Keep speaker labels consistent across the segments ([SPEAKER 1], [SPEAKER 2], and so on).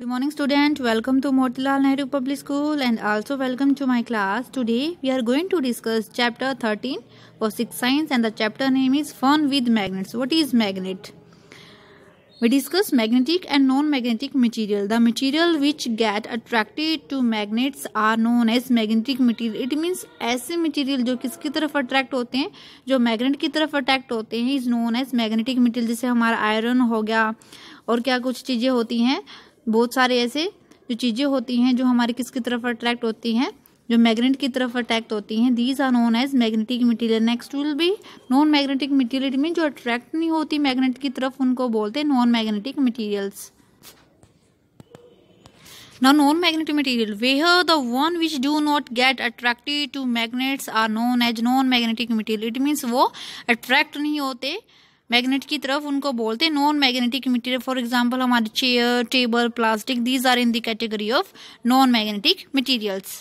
[SPEAKER 1] Good morning student welcome to Motilal Nehru Public School and also welcome to my class today we are going to discuss chapter 13 basic science and the chapter name is fun with magnets what is magnet we discuss magnetic and non magnetic material the material which get attracted to magnets are known as magnetic material it means ऐसे material जो किसकी तरफ attract होते हैं जो magnet की तरफ attract होते हैं is known as magnetic material जैसे हमारा iron हो गया और क्या कुछ चीज़ें होती हैं बहुत सारे ऐसे जो चीज़ें होती हैं जो हमारे किसकी तरफ अट्रैक्ट होती हैं जो मैग्नेट की तरफ अट्रैक्ट होती हैं these are known as magnetic material next will be non magnetic material में जो अट्रैक्ट नहीं होती मैग्नेट की तरफ उनको बोलते हैं non magnetic materials Now, non-magnetic material, where the one which do not get attractive to magnets are known as non magnetic material it means वो अट्रैक्ट नहीं होते मैग्नेट की तरफ उनको बोलते हैं non magnetic material for example हमारे chair table plastic these are in the category of non magnetic materials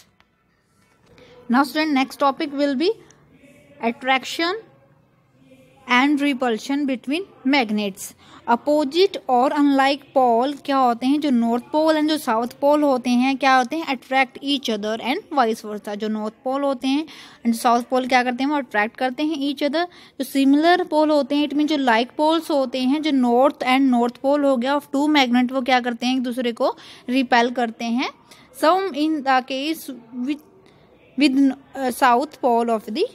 [SPEAKER 1] now student next topic will be attraction and repulsion between magnets opposite और unlike पोल क्या होते हैं जो नॉर्थ पोल एंड जो south pole होते हैं क्या होते हैं attract each other and vice versa जो नॉर्थ पोल होते हैं एंड साउथ पोल क्या करते हैं वो अट्रैक्ट करते हैं ईच अदर जो सिमिलर पोल होते हैं इट मीन जो लाइक पोल्स होते हैं जो नॉर्थ एंड नॉर्थ पोल हो गया ऑफ टू मैग्नेट वो क्या करते हैं एक दूसरे को रिपेल करते हैं same in the case with south pole of the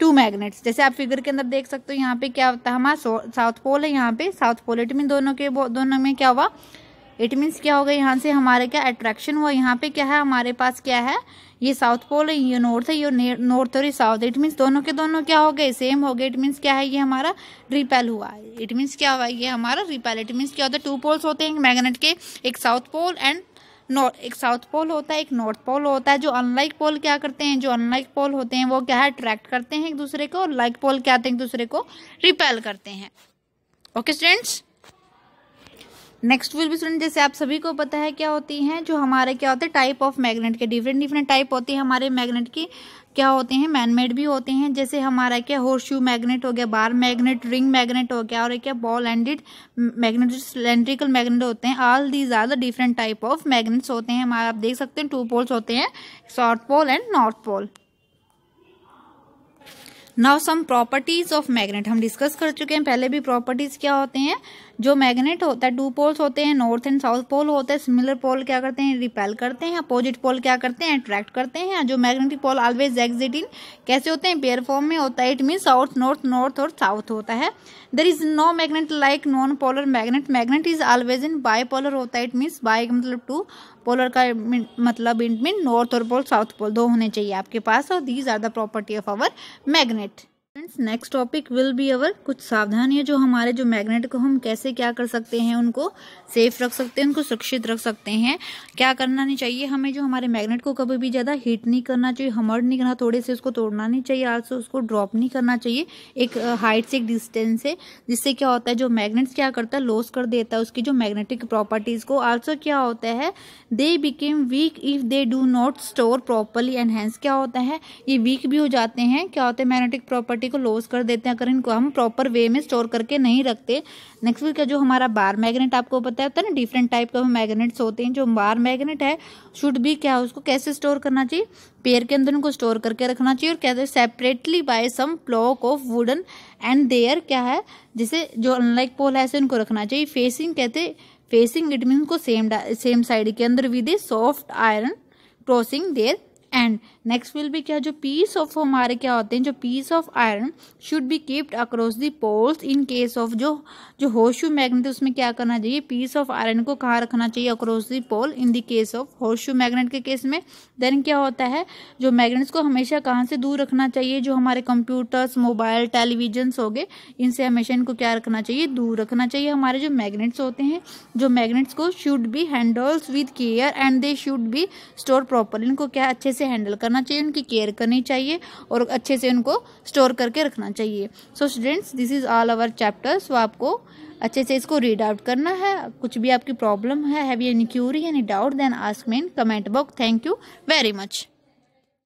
[SPEAKER 1] two magnets जैसे आप फिगर के अंदर देख सकते हो यहाँ पे क्या होता है हमारा साउथ पोल है यहाँ पे साउथ पोल इट मीन दोनों के दोनों में क्या हुआ इट मीन्स क्या होगा यहाँ से हमारे क्या अट्रैक्शन हुआ यहाँ पे क्या है हमारे पास क्या है ये साउथ पोल है ये नॉर्थ है ये नॉर्थ और ये साउथ इट मीन्स दोनों के दोनों क्या हो गए सेम हो गए इट मीन्स क्या है ये हमारा रिपेल हुआ इट मीन्स क्या हुआ ये हमारा रिपेल इट मीन्स क्या होता है टू पोल्स होते हैं मैग्नेट के एक साउथ पोल एंड एक साउथ पोल होता है एक नॉर्थ पोल होता है जो अनलाइक पोल क्या करते हैं जो अनलाइक पोल होते हैं वो क्या है अट्रैक्ट करते हैं एक दूसरे को और लाइक पोल क्या आते हैं एक दूसरे को रिपेल करते हैं okay students next will be student जैसे आप सभी को पता है क्या होती हैं जो हमारे क्या होते हैं टाइप ऑफ मैग्नेट के डिफरेंट डिफरेंट टाइप होते हैं हमारे मैग्नेट की क्या होते हैं मैनमेड भी होते हैं जैसे हमारा क्या होर्शू मैग्नेट हो गया बार मैग्नेट रिंग मैग्नेट हो गया और क्या ball ended magnet cylindrical magnet होते हैं all these are the different type of magnets होते हैं हमारे आप देख सकते हैं टू पोल्स होते हैं south pole and north pole now some properties of magnet हम डिस्कस कर चुके हैं पहले भी प्रॉपर्टीज क्या होते हैं जो मैग्नेट होता है टू पोल्स होते हैं नॉर्थ एंड साउथ पोल होते हैं सिमिलर पोल क्या करते हैं रिपेल करते हैं अपोजिट पोल क्या करते हैं अट्रैक्ट करते हैं जो magnetic pole always exit in कैसे होते हैं पेयर फॉर्म में होता है it mean south north north और साउथ होता है there is no magnet like non polar magnet magnet is always in bi polar होता है इट मीन्स बाई मतलब टू पोलर का मतलब इट मीन नॉर्थ और पोल साउथ पोल दो होने चाहिए आपके पास और these are the property of our magnet friends next topic will be our कुछ सावधानियां जो हमारे जो मैग्नेट को हम कैसे क्या कर सकते हैं उनको सेफ रख सकते हैं उनको सुरक्षित रख सकते हैं क्या करना नहीं चाहिए हमें जो हमारे मैग्नेट को कभी भी ज़्यादा हीट नहीं करना चाहिए हमर्ड नहीं करना थोड़े से उसको तोड़ना नहीं चाहिए आज से उसको ड्रॉप नहीं करना चाहिए एक हाइट से एक डिस्टेंस से जिससे क्या होता है जो मैग्नेट्स क्या करता है लॉस कर देता है उसकी जो मैग्नेटिक प्रॉपर्टीज़ को आल्सो क्या होता है they became weak if they do not store properly enhance क्या होता है ये वीक भी हो जाते हैं क्या होता है मैग्नेटिक प्रॉपर्टी को को लॉस कर देते हैं अगर इनको हम प्रॉपर वे में स्टोर करके नहीं रखते नेक्स्ट वीक का जो हमारा बार मैग्नेट आपको पता होता है ना डिफरेंट टाइप के मैग्नेट्स होते हैं जो बार मैग्नेट है शुड भी क्या उसको कैसे स्टोर करना चाहिए पेयर के अंदर उनको स्टोर करके रखना चाहिए और कहते हैं separately by some block of wooden and there क्या है जिसे जो अनलाइक पोल है ऐसे उनको रखना चाहिए फेसिंग कहते फेसिंग इट मीन को सेम सेम साइड के अंदर with a soft iron crossing there and next will be क्या जो पीस ऑफ हमारे क्या होते हैं जो piece of iron should be keeped across the poles in case of जो जो होशू मैग्नेट उसमें क्या करना चाहिए पीस ऑफ आयरन को कहाँ रखना चाहिए across the pole in the case of horseshoe magnet के केस में देन क्या होता है जो मैग्नेट्स को हमेशा कहाँ से दूर रखना चाहिए जो हमारे कंप्यूटर्स मोबाइल टेलीविजन हो गए इनसे हमेशा इनको क्या रखना चाहिए दूर रखना चाहिए हमारे जो मैग्नेट्स होते हैं जो मैग्नेट्स को should be handles with care and they should be store proper इनको क्या अच्छे से हैंडल करना रखना चाहिए उनकी केयर करनी चाहिए और अच्छे से उनको स्टोर करके रखना चाहिए so students this is all our chapter so आपको अच्छे से इसको रीड आउट करना है कुछ भी आपकी प्रॉब्लम है have you any query any doubt then ask me in comment box thank you very much